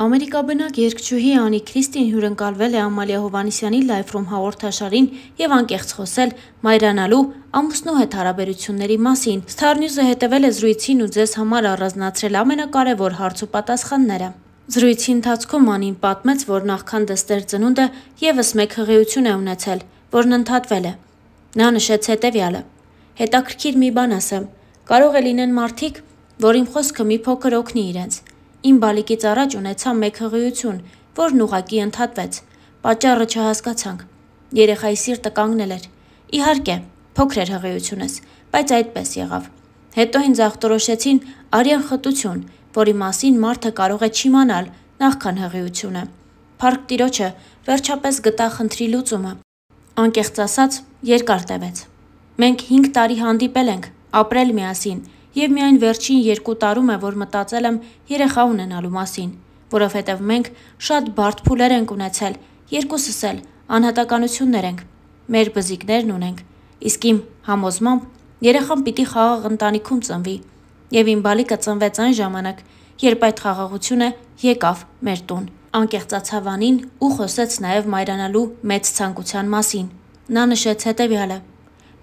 Ամերիկաբնակ երկչուհի Անի Քրիստին հյուրընկալվել է Ամալիա Հովանիսյանի Live Room հաղորդաշարին եւ անկեղծ խոսել մայրանալու ամուսնու հետ հարաբերությունների մասին։ Star News-ը հետևել է զրույցին ու ձեզ համար առանձնացրել ամենակարևոր հարց ու պատասխանները։ Զրույցի ընթացքում Անին պատմեց, որ նախքան դստեր ծնունդը եւս մեկ հղիություն է ունեցել, որն ընդհատվել է։ Նա նշեց հետեւյալը. Հետաքրքիր մի բան ասեմ։ Կարող է լինեն մարդիկ, որ իմ խոսքը մի փոքր օգնի իրենց Իմ բալիկից առաջ ունեցա մեկ հղիություն, որն ուղակի ընդհատվեց։ Պաճառը չհասկացանք։ Երեխայի սիրտը կանգնել էր։ Իհարկե, փոքր էր հղիությունս, բայց այդպես եղավ։ Հետո ինձ ախտորոշեցին արյան խտություն, որի մասին մարդը կարող է չիմանալ նախքան հղիությունը։ Փառք Տիրոջը վերջապես գտա խնդրի լուծումը։ Անկեղծ ասած, երկար տևեց։ Մենք 5 տարի հանդիպել ենք, ապրել միասին, եւ միայն վերջին 2 տարում է, որ մտածել եմ երեխա ունենալու մասին, որովհետեւ մենք շատ բարդ փուլեր ենք ունեցել, երկուսս էլ անհատականություններ ենք, մեր բզիկներն ունենք, իսկ իմ համոզմամբ երեխան պիտի խաղաղ ընտանիքում ծնվի եւ իմ բալիկը ծնվեց այն ժամանակ, երբ այդ խաղաղությունը եկավ մեր տուն։ Անկեղծացավանին ու խոսեց նաև մայրանալու մեծ ցանկության մասին։ Նա նշեց հետևյալը.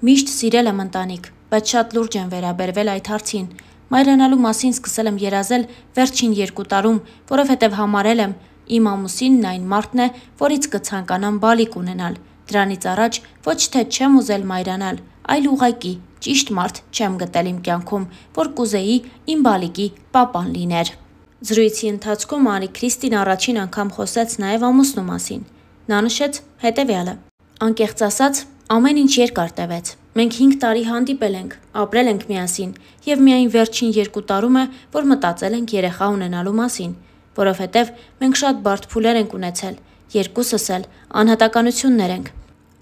Միշտ սիրել եմ ընտանիք, բայց շատ լուրջ եմ վերաբերվել այդ հարցին։ Մայրանալու մասին սկսել եմ երազել վերջին երկու տարում, որովհետև համարել եմ իմ ամուսինն այն մարդն է, որից կցանկանամ բալիկ ունենալ։ Դրանից առաջ ոչ թե չեմ ուզել մայրանալ, այլ ուղակի ճիշտ մարդ չեմ գտել իմ կյանքում, որ կուզեի իմ բալիկի papan լիներ։ Զրույցի ընթացքում Արի Քրիստին առաջին անգամ խոսեց նաև ամուսնու մասին։ Նա նշեց հետևյալը. Անկեղծ ասած, ամեն ինչ երկար տևեց։ Մենք 5 տարի հանդիպել ենք, ապրել ենք միասին եւ միայն վերջին 2 տարում է, որ մտածել ենք երեխա ունենալու մասին, որովհետեւ մենք շատ բարդ փուլեր ենք ունեցել, երկուսս էլ անհատականություններ ենք։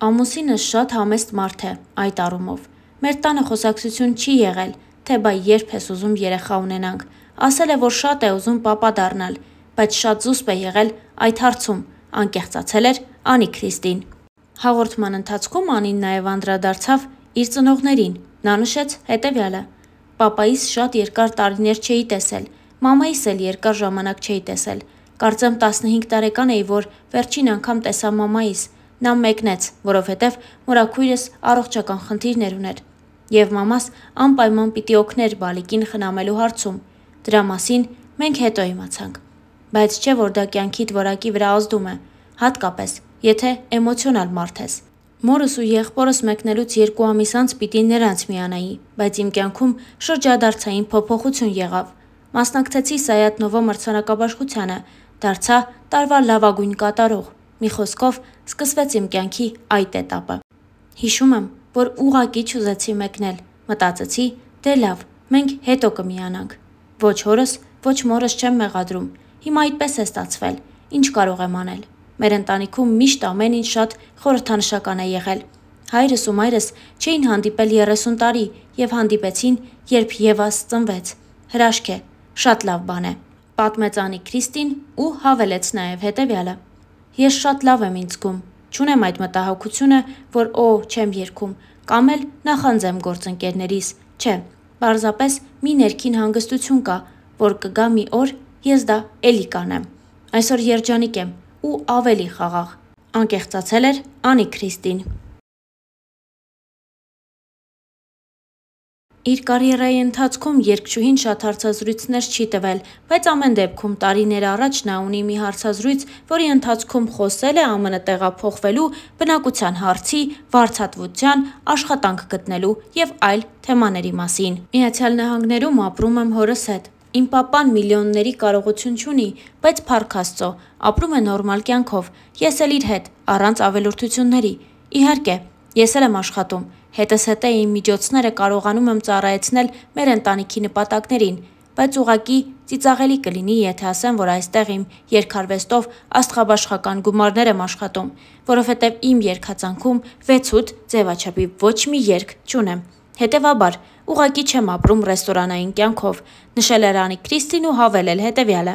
Ամուսինս շատ համեստ մարդ է այդ առումով։ Մեր տանը խոսակցություն չի եղել, թե բայ երբ ես ուզում երեխա ունենանք։ Ասել է, որ շատ է ուզում papa դառնալ, բայց շատ զուսպ է եղել այդ հարցում, անկեղծացել էր Անի Քրիստին։ Հաղորդման ընթացքում Անին նաև անդրադարձավ իր ծնողներին։ Նա նշեց հետևյալը. Պապայիս շատ երկար տարիներ չէի տեսել, մամայիս էլ երկար ժամանակ չէի տեսել։ Կարծեմ 15 տարեկան էի, որ վերջին անգամ տեսա մամայիս։ Նա մեկնեց, որովհետև մորաքույրս առողջական խնդիրներ ուներ։ Եվ մամաս անպայման պիտի օգներ բալիկին խնամելու հարցում։ Դրա մասին մենք հետո իմացանք։ Բայց չէ որ դա կյանքիդ որակի վրա ազդում է, հատկապես, եթե էմոցիոնալ մարդ ես։ Մորս ու եղբորս մեկնելուց երկու ամիս անց պիտի նրանց միանայի, բայց իմ կյանքում շրջադարձային փոփոխություն եղավ։ Մասնակցեցի Սայատնովո մրցանակաբաշխությանը, դարձա տարվա լավագույն կատարող։ Մի խոսքով սկսվեց իմ կյանքի այդ этаպը։ Հիշում եմ, որ ուղակի չուզեցի մեկնել։ Մտածեցի, դե լավ, մենք հետո կմիանանք։ Ոչ հորս, ոչ մորս չեմ մեղադրում։ Հիմա այդպես է ստացվել։ Ինչ կարող եմ անել։ Մեր ընտանիքում միշտ ամեն ինչ շատ խորհրդանշական է եղել։ Հայրս ու մայրս չէին հանդիպել 30 տարի եւ հանդիպեցին, երբ Եվաս ծնվեց։ Հրաշք է, շատ լավ բան է։ Պատմեց Անի Քրիստին ու հավելեց նաեւ հետեւյալը. Ես շատ լավ եմ ինձ զգում։ Չունեմ այդ մտահոգությունը, որ օ, չեմ երկում, կամ էլ նախանձեմ գործընկերներիս։ Չէ, Պարզապես մի ներքին հանգստություն կա, որ կգա մի օր, ես դա էլի կանեմ։ Այսօր երջանիկ եմ, ու ավելի խաղաղ, անկեղծացել էր Անի Քրիստին։ Իր կարիերայի ընթացքում երկչուհին շատ հարցազրույցներ չի տվել, բայց ամեն դեպքում տարիներ առաջ նա ունի մի հարցազրույց, որի ընթացքում խոսել է ԱՄՆ տեղափոխվելու, բնակության հարցի, վարչատվության, աշխատանք գտնելու եւ այլ թեմաների մասին։ Միացյալ Նահանգներում ապրում եմ հորս հետ։ Իմ papan միլիոնների կարողություն չունի, բայց փառք Աստծո, ապրում է նորմալ կյանքով։ Ես էլ իր հետ, առանց ավելորդությունների։ Իհարկե, ես էլ եմ աշխատում։ Հետս հետե իմ միջոցները կարողանում եմ ծառայեցնել մեր ընտանիքի նպատակներին, բայց ուղակի ծիծաղելի կլինի, եթե ասեմ, որ այստեղ իմ երկարվեստով աստղաբաշխական գումարներ եմ աշխատում, որովհետև իմ երկացանքում 6-8 ձևաչափի ոչ մի երկ չունեմ։ Հետևաբար, ուղակի չեմ ապրում ռեստորանային կյանքով, նշել է Ռանի Քրիստին ու հավելել հետևյալը.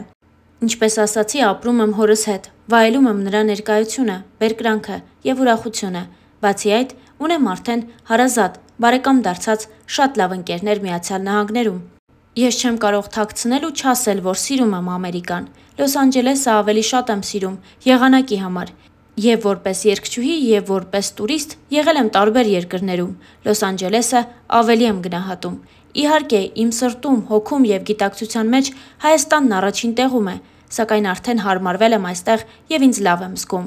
Ինչպես ասացի, ապրում եմ հորս հետ, վայելում եմ նրա ներկայությունը, բերկրանքը եւ ուրախությունը։ Բացի այդ, ունեմ արդեն հարազատ, բարեկամ դարձած շատ լավ ընկերներ Միացյալ Նահանգներում։ Ես չեմ կարող թաքցնել ու չասել, որ սիրում եմ Ամերիկան։ Լոս Անջելեսը ավելի շատ եմ սիրում, եղանակի համար, Եվ որպես երկչուհի, եւ որպես տուրիստ եղել եմ տարբեր երկրներում։ Լոս Անջելեսը ավելի եմ գնահատում։ Իհարկե, իմ սրտում, հոգում եւ գիտակցության մեջ Հայաստանն առաջին տեղում է, սակայն արդեն հարմարվել եմ այստեղ եւ ինձ լավ եմ զգում։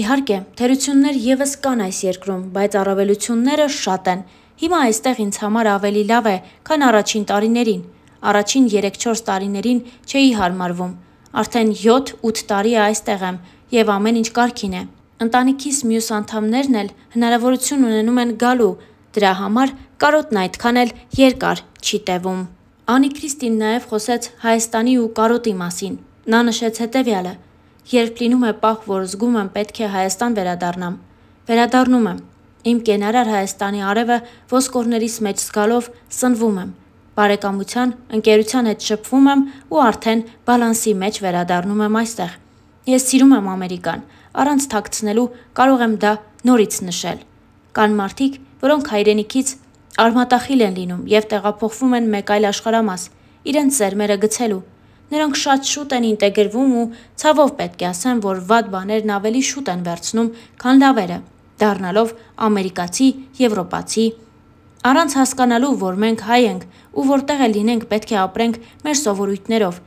Իհարկե, թերություններ եւս կան այս երկրում, բայց առավելությունները շատ են։ Հիմա այստեղ ինձ համար ավելի լավ է, քան առաջին տարիներին։ Առաջին 3-4 տարիներին չէի հարմարվում։ Արդեն 7-8 տարի է այստեղ եմ, եւ ամեն ինչ կարքին է։ Ընտանիքիս մյուս անդամներն էլ հնարավորություն ունենում են գալու, դրա համար կարոտն այդքան էլ երկար չի տևում։ Անի Քրիստին նաև խոսեց Հայաստանի ու կարոտի մասին։ Նա նշեց հետևյալը. Երբ լինում է պահ, որ զգում եմ պետք է Հայաստան վերադառնամ, վերադառնում եմ։ Իմ կենարար Հայաստանի արևը ոսկորներից մեջ զգալով սնվում եմ։ Բարեկամության, ընկերության հետ շփվում եմ ու արդեն բալանսի մեջ վերադառնում եմ այստեղ։ Ես սիրում եմ Ամերիկան։ Առանց թաքցնելու կարող եմ դա նորից նշել։ Կան մարդիկ, որոնք հայրենիքից արմատախիլ են լինում եւ տեղափոխվում են մեկ այլ աշխարհամաս, իրենց ծերմերը գցելու։ Նրանք շատ շուտ են ինտեգրվում ու ցավով պետք է ասեմ, որ վատ բաներն ավելի շուտ են վերցնում, քան լավերը, դառնալով ամերիկացի, եվրոպացի։ Առանց հասկանալու, որ մենք հայ ենք ու որտեղ է լինենք, պետք է ապրենք մեր սովորույթներով,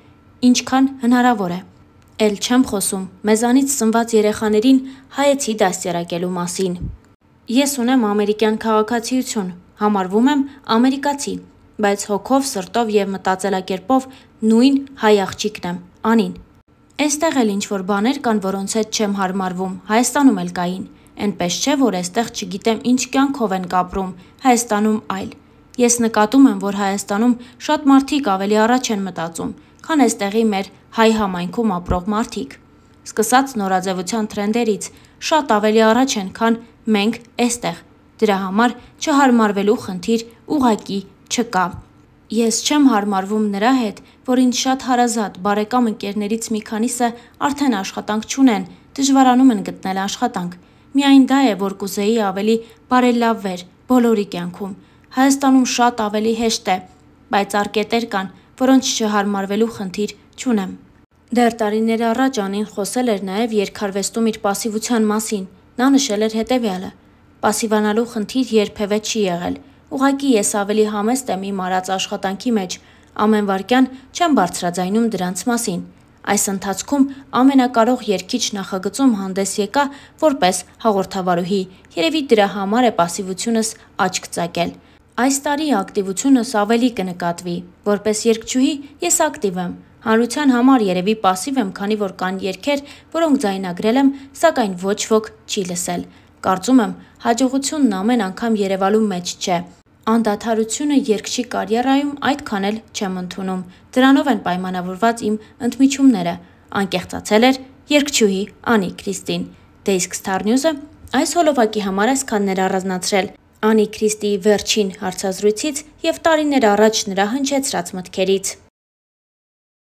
ինչքան հնարավոր է։ Էլ չեմ խոսում մեզանից սնված երեխաներին հայեցի դաստիարակելու մասին։ Ես ունեմ ամերիկյան քաղաքացիություն, համարվում եմ ամերիկացի, բայց հոգով, սրտով եւ մտածելակերպով նույն հայ աղջիկն եմ, Անին։ Այստեղ էլ ինչ որ բաներ կան, որոնց հետ չեմ հարմարվում, Հայաստանում էլ կային։ Էնպես չէ, որ այստեղ չգիտեմ ինչ կյանքով են կապրում, Հայաստանում այլ։ Ես նկատում եմ, որ Հայաստանում շատ մարդիկ ավելի առաջ են մտածում, քան այստեղի մեր հայ համայնքում ապրող մարդիկ։ Սկսած նորաձևության տրենդերից շատ ավելի առաջ են, քան մենք այստեղ։ Դրա համար չհարմարվելու խնդիր ուղակի չկա։ Ես չեմ հարմարվում նրա հետ, որ ինձ շատ հարազատ բարեկամ ընկերներից մի քանիսը արդեն աշխատանք չունեն, դժվարանում են գտնել աշխատանք։ Միայն դա է, որ կուզեի ավելի բարելավվեր բոլորի կյանքում։ Հայաստանում շատ ավելի հեշտ է, բայց արկետեր կան, որոնց չհարմարվելու խնդիր չունեմ։ Դեռ տարիներ առաջ Անին խոսել էր նաև երկարվեստում իր пассивության մասին։ Նա նշել էր հետևյալը. Պասիվանալու խնդիր երբևէ չի եղել։ Ուղղակի ես ավելի համեստ եմ իմ արած աշխատանքի մեջ, ամեն վարքյան չեմ բարձրաձայնում դրանց մասին։ Այս ընթացքում ամենակարող երկիչ նախագծում հանդես եկա որպես հաղորդավարուհի։ Երևի դրա համար է пассивությունս աչք ծակել։ Այս տարի ակտիվությունս ավելի կնկատվի։ Որպես երգչուհի ես ակտիվ եմ։ Հանրության համար երևի пассив եմ, քանի որ կան երգեր, որոնք ձայնագրել եմ, սակայն ոչ ոք չի լսել։ Կարծում եմ, հաջողությունն ամեն անգամ Երևալու մեջ չէ։ Անդադարությունը երկշի կարիերայում այդքան էլ չեմ ընդունում։ Դրանով են պայմանավորված իմ ընդմիջումները։ Անկեղծացել էր երկչուհի Անի Քրիստին։ Դե իսկ Star News-ը այս հոլովակի համար այսքաններ առանձնացրել։ Անի Քրիստիի վերջին հարցազրույցից եւ տարիներ առաջ նրա հնչեցրած մտքերից։